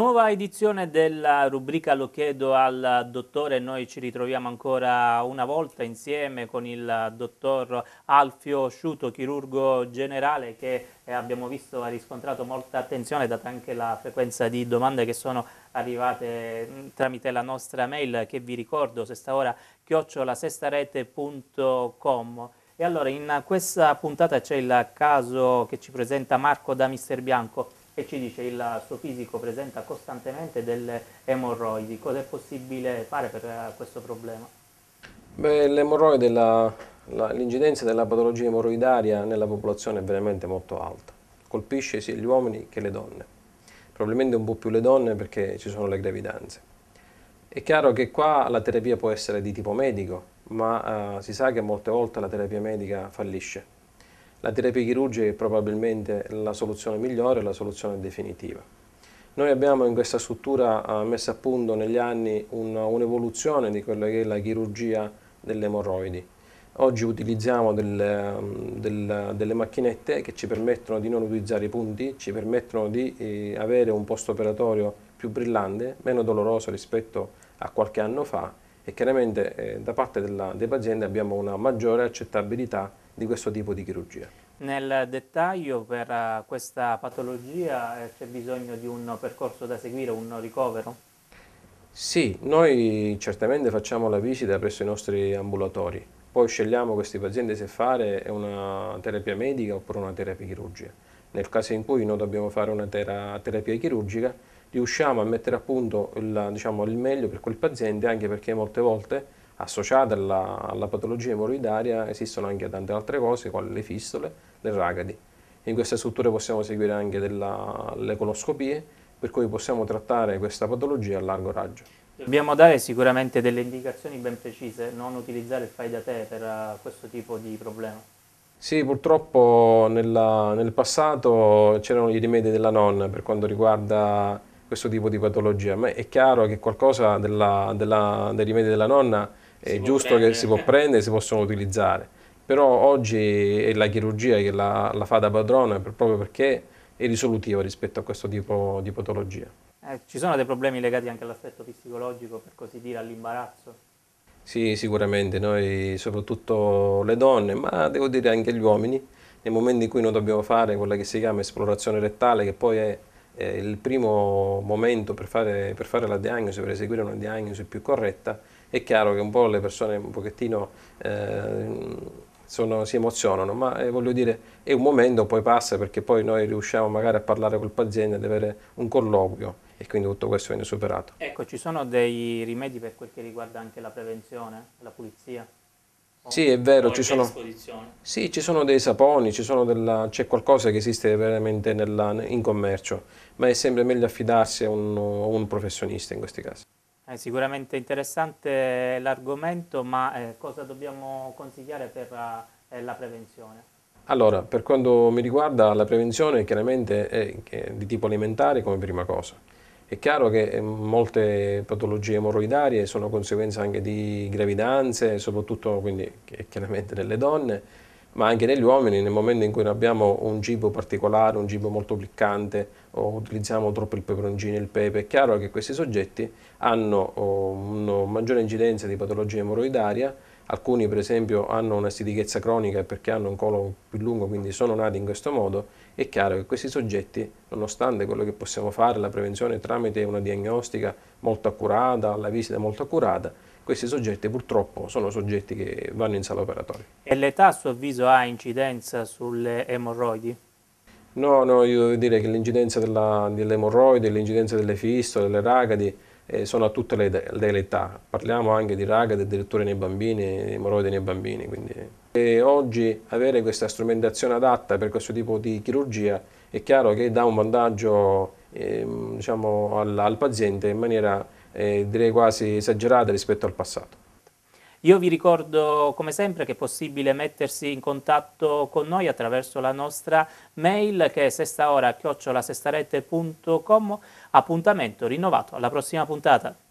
Nuova edizione della rubrica Lo chiedo al dottore, noi ci ritroviamo ancora una volta insieme con il dottor Alfio Sciuto, chirurgo generale che eh, abbiamo visto ha riscontrato molta attenzione data anche la frequenza di domande che sono arrivate mm, tramite la nostra mail che vi ricordo sestaora chiocciolasestarete.com e allora in questa puntata c'è il caso che ci presenta Marco da Mister Bianco che ci dice il suo fisico presenta costantemente delle emorroidi, cosa è possibile fare per eh, questo problema? Beh, l'emorroide, l'incidenza della patologia emorroidaria nella popolazione è veramente molto alta, colpisce sia gli uomini che le donne, probabilmente un po' più le donne perché ci sono le gravidanze. È chiaro che qua la terapia può essere di tipo medico, ma eh, si sa che molte volte la terapia medica fallisce la terapia chirurgica è probabilmente la soluzione migliore, la soluzione definitiva. Noi abbiamo in questa struttura eh, messo a punto negli anni un'evoluzione di quella che è la chirurgia delle emorroidi. Oggi utilizziamo delle, mm, delle, delle, macchinette che ci permettono di non utilizzare i punti, ci permettono di eh, avere un post operatorio più brillante, meno doloroso rispetto a qualche anno fa e chiaramente eh, da parte della, dei pazienti abbiamo una maggiore accettabilità di questo tipo di chirurgia. Nel dettaglio per eh, questa patologia eh, c'è bisogno di un percorso da seguire, un ricovero? Sì, noi certamente facciamo la visita presso i nostri ambulatori, poi scegliamo questi pazienti se fare una terapia medica oppure una terapia chirurgica. Nel caso in cui noi dobbiamo fare una terapia chirurgica, riusciamo a mettere a punto il, diciamo, il meglio per quel paziente anche perché molte volte associate alla, alla patologia emorroidaria esistono anche tante altre cose quali le fistole, le ragadi. In queste strutture possiamo seguire anche le coloscopie per cui possiamo trattare questa patologia a largo raggio. Dobbiamo dare sicuramente delle indicazioni ben precise, non utilizzare il fai da te per eh, questo tipo di problema. Sì, purtroppo nella, nel passato c'erano i rimedi della nonna per quanto riguarda questo tipo di patologia. Ma è chiaro che qualcosa della, della, dei rimedi della nonna è si giusto che si può prendere, si possono utilizzare, però oggi è la chirurgia che la, la fa da padrona proprio perché è risolutiva rispetto a questo tipo di patologia. Eh, ci sono dei problemi legati anche all'aspetto psicologico, per così dire, all'imbarazzo? Sì, sicuramente, noi, soprattutto le donne, ma devo dire anche gli uomini, nel momento in cui noi dobbiamo fare quella che si chiama esplorazione rettale, che poi è eh, il primo momento per fare, per fare, la diagnosi, per eseguire una diagnosi più corretta, è chiaro che un po' le persone un pochettino eh, sono, si emozionano, ma eh, voglio dire è un momento, poi passa perché poi noi riusciamo magari a parlare col paziente, ad avere un colloquio e quindi tutto questo viene superato. Ecco, ci sono dei rimedi per quel che riguarda anche la prevenzione, la pulizia? Sì, è vero, ci sono, sì, ci sono, dei saponi, c'è qualcosa che esiste veramente nella, in commercio, ma è sempre meglio affidarsi a un, un professionista in questi casi. È eh, sicuramente interessante l'argomento, ma eh, cosa dobbiamo consigliare per eh, la prevenzione? Allora, per quanto mi riguarda, la prevenzione chiaramente è, è di tipo alimentare come prima cosa è chiaro che eh, molte patologie emorroidarie sono conseguenza anche di gravidanze, soprattutto quindi chiaramente nelle donne, ma anche negli uomini nel momento in cui non abbiamo un cibo particolare, un cibo molto piccante o utilizziamo troppo il peperoncino e il pepe, è chiaro che questi soggetti hanno oh, una maggiore incidenza di patologia emorroidaria alcuni per esempio hanno una stitichezza cronica perché hanno un colon più lungo, quindi sono nati in questo modo, è chiaro che questi soggetti, nonostante quello che possiamo fare, la prevenzione tramite una diagnostica molto accurata, la visita molto accurata, questi soggetti purtroppo sono soggetti che vanno in sala operatoria. E l'età a suo avviso ha incidenza sulle emorroidi? No, no, io devo dire che l'incidenza dell'emorroide, dell l'incidenza delle fistole, delle ragadi, eh, sono a tutte le, le, età, parliamo anche di ragazzi, addirittura nei bambini, morodi nei bambini. Quindi. E oggi avere questa strumentazione adatta per questo tipo di chirurgia è chiaro che dà un vantaggio eh, diciamo, al, al, paziente in maniera eh, direi quasi esagerata rispetto al passato. Io vi ricordo come sempre che è possibile mettersi in contatto con noi attraverso la nostra mail che è sestaora-sestarete.com appuntamento rinnovato alla prossima puntata.